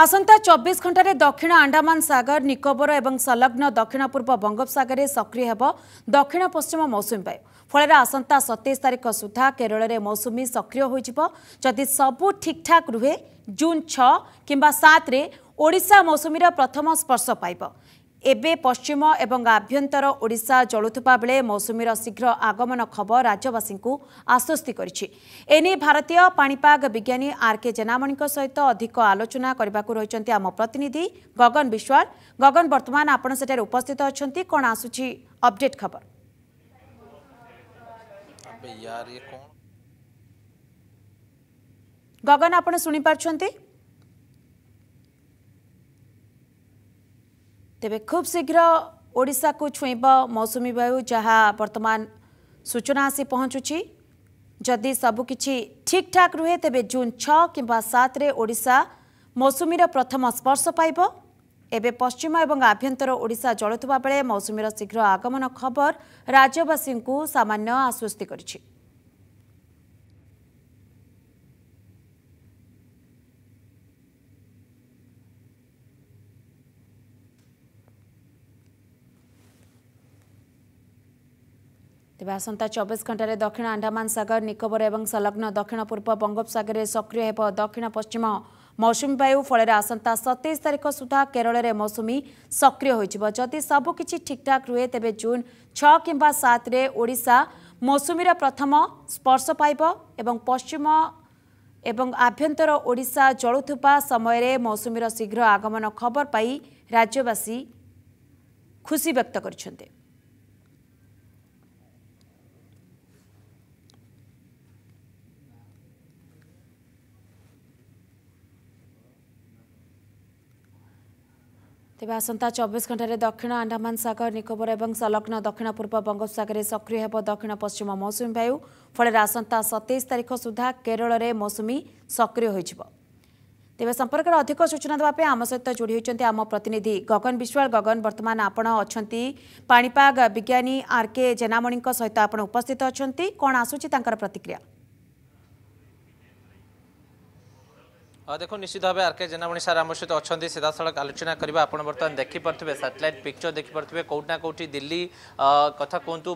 आसंता चबिस घंटे दक्षिण आण्डामा सगर निकोबर एवं संलग्न दक्षिण पूर्व बङोपसगरे सक्रिय दक्षिण पश्चिम मौसुमी बायु फल आसंता सतैश तारिख सुधा में मौसुमी सक्रिय होदि जति ठीक ठाक रुहे जून छ साते ओडा मौसुमी प्रथम स्पर्श ଏବେ ପଶ୍ଚିମ ଏବଂ ଆଭ୍ୟନ୍ତର ଓଡ଼ିଶା ଜଳୁଥିବା ବେଳେ ମୌସୁମୀର ଶୀଘ୍ର ଆଗମନ ଖବର ରାଜ୍ୟବାସୀଙ୍କୁ ଆଶ୍ୱସ୍ତି କରିଛି ଏନେଇ ଭାରତୀୟ ପାଣିପାଗ ବିଜ୍ଞାନୀ ଆର୍କେ ଜେନାମଣିଙ୍କ ସହିତ ଅଧିକ ଆଲୋଚନା କରିବାକୁ ରହିଛନ୍ତି ଆମ ପ୍ରତିନିଧି ଗଗନ ବିଶ୍ୱାଳ ଗଗନ ବର୍ତ୍ତମାନ ଆପଣ ସେଠାରେ ଉପସ୍ଥିତ ଅଛନ୍ତି କ'ଣ ଆସୁଛି ଅପଡେଟ୍ ଖବର ଗଗନ ଆପଣ ଶୁଣିପାରୁଛନ୍ତି ତେବେ ଖୁବ୍ ଶୀଘ୍ର ଓଡ଼ିଶାକୁ ଛୁଇଁବ ମୌସୁମୀ ବାୟୁ ଯାହା ବର୍ତ୍ତମାନ ସୂଚନା ଆସି ପହଞ୍ଚୁଛି ଯଦି ସବୁକିଛି ଠିକ୍ଠାକ୍ ରୁହେ ତେବେ ଜୁନ୍ ଛଅ କିମ୍ବା ସାତରେ ଓଡ଼ିଶା ମୌସୁମୀର ପ୍ରଥମ ସ୍ପର୍ଶ ପାଇବ ଏବେ ପଶ୍ଚିମ ଏବଂ ଆଭ୍ୟନ୍ତର ଓଡ଼ିଶା ଜଳୁଥିବା ବେଳେ ମୌସୁମୀର ଶୀଘ୍ର ଆଗମନ ଖବର ରାଜ୍ୟବାସୀଙ୍କୁ ସାମାନ୍ୟ ଆଶ୍ୱସ୍ତି କରିଛି ତେବେ ଆସନ୍ତା ଚବିଶ ଘଣ୍ଟାରେ ଦକ୍ଷିଣ ଆଣ୍ଡାମାନ ସାଗର ନିକୋବର ଏବଂ ସଂଲଗ୍ନ ଦକ୍ଷିଣ ପୂର୍ବ ବଙ୍ଗୋପସାଗରରେ ସକ୍ରିୟ ହେବ ଦକ୍ଷିଣ ପଶ୍ଚିମ ମୌସୁମୀ ବାୟୁ ଫଳରେ ଆସନ୍ତା ସତେଇଶ ତାରିଖ ସୁଦ୍ଧା କେରଳରେ ମୌସୁମୀ ସକ୍ରିୟ ହୋଇଯିବ ଯଦି ସବୁକିଛି ଠିକ୍ଠାକ୍ ରୁହେ ତେବେ ଜୁନ୍ ଛଅ କିମ୍ବା ସାତରେ ଓଡ଼ିଶା ମୌସୁମୀର ପ୍ରଥମ ସ୍ପର୍ଶ ପାଇବ ଏବଂ ପଶ୍ଚିମ ଏବଂ ଆଭ୍ୟନ୍ତର ଓଡ଼ିଶା ଜଳୁଥିବା ସମୟରେ ମୌସୁମୀର ଶୀଘ୍ର ଆଗମନ ଖବର ପାଇ ରାଜ୍ୟବାସୀ ଖୁସି ବ୍ୟକ୍ତ କରିଛନ୍ତି तेह्र आसम्ता चबिस घन्टा दक्षिण आण्डामा सगर निकोबर संलग्न दक्षिण पूर्व बङोपसगरे सक्रिय हेर्नु दक्षिण पश्चिम मौसुमी बायु फल आसैस तारिख सुधा के मौसुमी सक्रिय हुन्छ त सम्पर्क अधिक सूचना देव आम सहित जोड़ी जोडिन्छ आम प्रतिनिधि गगन विश्वाल गगन बर्तमान आपि पा विज्ञानी आर्के जेनामणीको सहित आसु प्रतिक्रिया দেখুন নিশ্চিত ভাবে আর কে জেনামণি স্যার আমার সহ অনেক সিধাসলখ আলোচনা করা আপনার বর্তমানে দেখিপারে স্যাটেলাইট পিকচর দেখিপারে কোটি না কোটি দিল্লি কথা কুহতু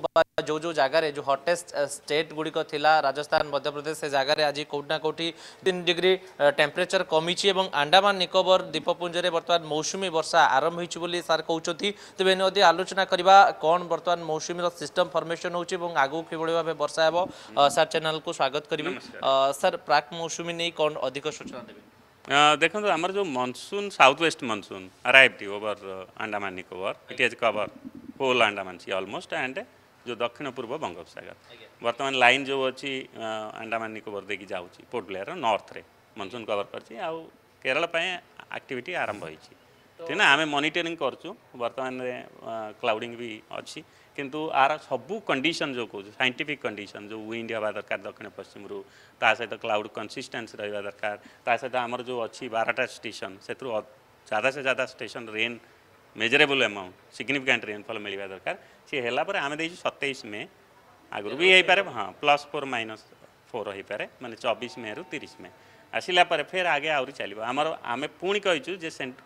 जो जो जगार जो हटेस्ट स्टेट गुड़िक राजस्थान मध्यप्रदेश से जगार आज कौट कौटी तीन डिग्री टेम्परेचर कमी और आंडामान निकोबर द्वीपपुंजर बर्तमान मौसुमी वर्षा आरंभ हो सार कहते तेज एने आलोचना करवा कौन बर्तमान मौसुमी सिस्टम फर्मेसन हो आगू कि भाव वर्षा हे सार चैनल को स्वागत करी सार प्राक् मौसुमी नहीं कौन अधिक सूचना देवे देखो आमर जो monsoon south west monsoon arrive over Andaman Nicobar it is cover whole Andaman sea almost and जो दक्षिण पूर्व बंगोपसगर बर्तमान लाइन जो अच्छी आंडा निकोबर देक जाऊँगी पोर्ट ब्लेयर नर्थ में मनसून कवर कर केरल आरंभ होती तेना आम मनिटरिंग करतमान क्लाउडिंग भी अच्छी किंतु आर सब कंडीशन जो कौन सैंटिफिक कंडीशन जो विंड हाँ दरकार दक्षिण पश्चिम रू सहित क्लाउड कनसीस्टेन्स रहा दरकार सहित आमर जो अच्छी बारटा स्टेशन से ज़्यादा से ज़्यादा station rain measurable amount significant rainfall मिलवा दरकार सी है आम दे सतैश मे आगु भी हो पारे हाँ प्लस फोर माइनस फोर हो पारे मैंने चबीस मे रु तीस मे आसला फिर आगे आहरी चलो आमर आम पुणी कही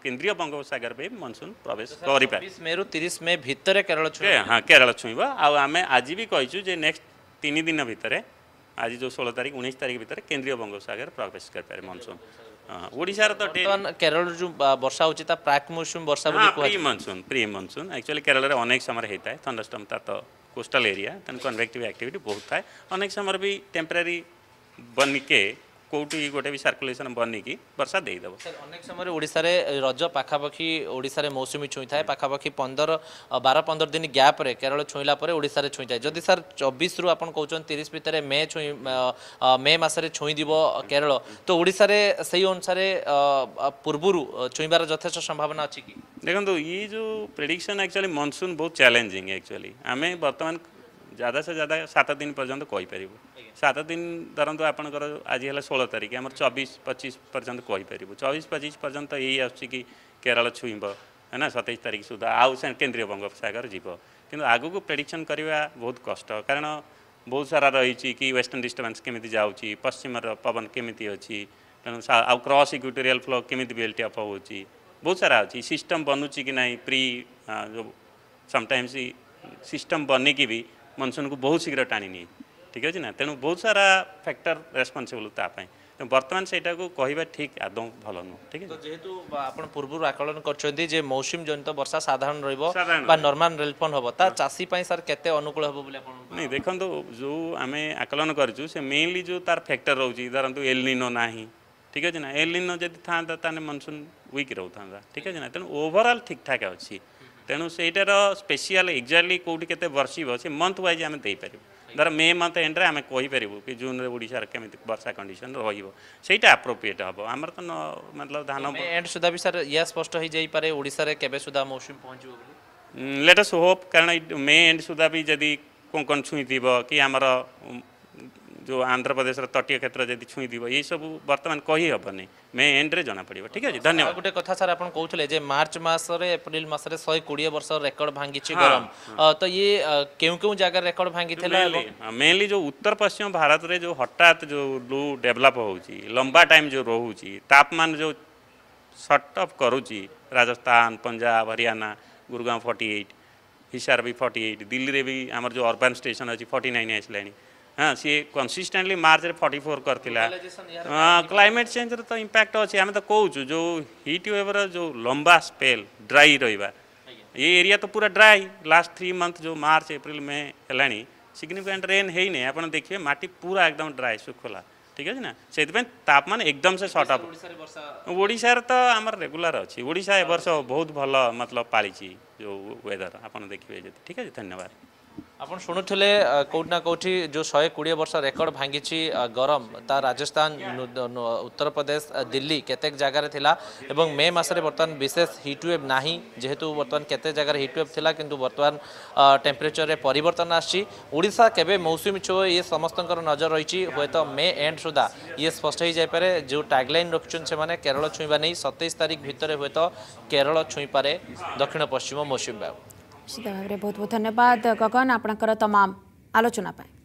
केन्द्रीय बंगोपसगर भी मनसून प्रवेश कर मे रु तीस मे भितर केरल छुए हाँ केरल छुईब आम आज भी कही नेक्स्ट तीन दिन भितर आज जो षोलह तारीख उन्नीस तारीख भितर केन्द्रीय बंगोपसगर प्रवेश कर पारे मनसुन जु बर्षा प्राक्सु pre monsoon pre monsoon actually अनेक समय थन्डरस्टर्म त कोस्टल एरिया कन्भेक्टिभ एक्टिभिटी बहुत थाहा अनेक समय टेम्परेरी बनके কোটি গোটে বি সার্কুলেশন বনিকি বর্ষা দেইদেব স্যার অনেক সময় ওড়িশার রজ পাখাপাখি ওড়িশার মৌসুমী ছুঁই থাকে পাখাপাখি পনের বার পনের দিন গ্যাপ্রে কেরল ছুঁইলা পরে ওড়িশার ছুঁই থাকে যদি স্যার চবিশ রু আপনার কৌন তিরিশ ভিতরে মে ছুঁই মে মাসে ছুঁইব কেরল তো ওড়িশার সেই অনুসারে পূর্বর ছুঁইবার যথেষ্ট সম্ভাবনা অ কি দেখুন ये जो प्रिडिक्शन एक्चुअली मॉनसून बहुत चैलेंजिंग है एक्चुअली हमें बर्तमान ज़्यादा से ज़्यादा सात दिन पर्यटन कहीपर সাত দিন ধরতু আপনার আজ হল ষোল তারিখ আমার চবিশ পঁচিশ পর্যন্ত কইপারু চবিশ পঁচিশ পর্যন্ত এই আসছে কি কেরল ছুইব হ্যাঁ সতেইশ তারিখ সুদ্ধা আউ কেন্দ্রীয় বঙ্গোপসাগর যাব কিন্তু আগুক প্রেডিকশন করা বহুত কষ্ট কারণ ବହୁତ ସାରା ରହିଛି କି ୱେଷ୍ଟର୍ଣ୍ଣ ଡିଷ୍ଟର୍ବାନ୍ସ କେମିତି ଯାଉଛି ପଶ୍ଚିମର ପବନ କେମିତି ଅଛି ତେଣୁ ଆଉ କ୍ରସ୍ ଇକ୍ୟୁଟୋରିଆଲ୍ ଫ୍ଲୋ କେମିତି ବିଲ୍ଟ ଅପ୍ ହେଉଛି ବହୁତ ସାରା ଅଛି ସିଷ୍ଟମ୍ ବନୁଛି କି ନାହିଁ ପ୍ରି ଯେଉଁ ସମଟାଇମ୍ସ ସିଷ୍ଟମ୍ ବନିକି ବି ମନସୁନକୁ ବହୁତ ଶୀଘ୍ର ଟାଣି ନିଏ ঠিক আছে না ତେଣୁ বহু সারা ফ্যাক্টর রেসপনসিবল ତା বর্তমান সেইটা কহা ঠিক আদৌ ভাল নু ঠিক আছে যেহেতু আপনার পূর্ব আকলন করছেন যে মৌসুমী জনিত বর্ষা সাধারণ রহব বা নর্মাল রেলফন হব তা চাষী পাই স্যার কত অনুকূল হব বলে আপনার দেখুন যে আমি আকলন করছু সে মেইনলি যে তার ফ্যাক্টর রয়েছে ধরতু এলনিনো না ঠিক আছে না এলনিনো যদি থাকে তাহলে মনসুন উইক রোথা ঠিক আছে না তেমন ওভরঅল ঠিকঠাক অছি তেমন সেইটার স্পেশিয়াল এক্জাক্টলি কোটি কত বর্ষিব সে মন্থ ওয়াইজ আমি দিয়ে পারিবা ଧର ମେ ମନ୍ଥ ଏଣ୍ଡରେ ଆମେ କହିପାରିବୁ କି ଜୁନ୍ରେ ଓଡ଼ିଶାରେ କେମିତି ବର୍ଷା କଣ୍ଡିସନ୍ ରହିବ ସେଇଟା ଆପ୍ରୋପ୍ରିଏଟ୍ ହେବ ଆମର ତ ନ ମତଲବ ଧାନ ଏଣ୍ଡ ସୁଦ୍ଧା ବି ସାର୍ ଏହା ସ୍ପଷ୍ଟ ହେଇଯାଇପାରେ ଓଡ଼ିଶାରେ କେବେ ସୁଦ୍ଧା ମୌସୁମୀ ପହଞ୍ଚିବ ବୋଲି ଲେଟସ୍ ହୋପ୍ କାରଣ ମେ ଏଣ୍ଡ ସୁଦ୍ଧା ବି ଯଦି କଣ କଣ ଛୁଇଁଥିବ କି ଆମର जो आंध्र प्रदेश तटीय क्षेत्र जदि छुईदीब ये सब बर्तमान कही हेनी मे एंड्रे जना पड़े ठीक है धन्यवाद गोटे कथ सर आप कहते मार्च मसरे एप्रिल कोड़े वर्ष रेकर्ड भांगी गरम तो ये क्यों क्यों जगह रेकर्ड भांगी मेनली जो उत्तर पश्चिम भारत में जो हठात जो लू डेभलप हो लंबा टाइम जो रोचे तापमान जो सर्टअप करुच्ची राजस्थान पंजाब हरियाणा गुरुगांव फर्टी एट हिसार भी फर्टी एट दिल्ली में भी आम जो अरबान स्टेसन अच्छी फर्टी नाइन आसला हाँ सी कनसिस्टेटली मार्च रे फर्टी फोर कर क्लैमेट चेंजर तो इम्पैक्ट अच्छे आम तो कहूँ जो हिट वेवर जो लंबा स्पेल ड्राई रहा ये एरिया तो पूरा ड्राई लास्ट थ्री मंथ जो मार्च एप्रिल मे है सिग्निफिकांट रेन है आप देखिए मटी पूरा एकदम ड्राए सुखला ठीक है ना से तापमान एकदम से सर्ट अप ओडार तो आम रेगुला अच्छी ओडा ए बर्ष बहुत भल मतलब पाली जो वेदर आप देखिए ठीक है धन्यवाद ଆପଣ ଶୁଣୁଥିଲେ କେଉଁଠି ନା କେଉଁଠି ଯେଉଁ ଶହେ କୋଡ଼ିଏ ବର୍ଷ ରେକର୍ଡ ଭାଙ୍ଗିଛି ଗରମ ତା ରାଜସ୍ଥାନ ଉତ୍ତରପ୍ରଦେଶ ଦିଲ୍ଲୀ କେତେକ ଜାଗାରେ ଥିଲା ଏବଂ ମେ ମାସରେ ବର୍ତ୍ତମାନ ବିଶେଷ ହିଟ୍ୱେଭ୍ ନାହିଁ ଯେହେତୁ ବର୍ତ୍ତମାନ କେତେ ଜାଗାରେ ହିଟ୍ୱେଭ୍ ଥିଲା କିନ୍ତୁ ବର୍ତ୍ତମାନ ଟେମ୍ପରେଚରରେ ପରିବର୍ତ୍ତନ ଆସିଛି ଓଡ଼ିଶା କେବେ ମୌସୁମୀ ଛୁଅ ଇଏ ସମସ୍ତଙ୍କର ନଜର ରହିଛି ହୁଏତ ମେ ଏଣ୍ଡ ସୁଦ୍ଧା ଇଏ ସ୍ପଷ୍ଟ ହୋଇଯାଇପାରେ ଯେଉଁ ଟ୍ୟାଗ୍ଲାଇନ୍ ରଖିଛନ୍ତି ସେମାନେ କେରଳ ଛୁଇଁବା ନେଇ ସତେଇଶ ତାରିଖ ଭିତରେ ହୁଏତ କେରଳ ଛୁଇଁପାରେ ଦକ୍ଷିଣ ପଶ୍ଚିମ ମୌସୁମୀ ବାୟୁ સીધા ભાવરે બહુ બહુ ધન્યવાદ ગગન આપણા કરો તમામ આલોચના ପାଇଁ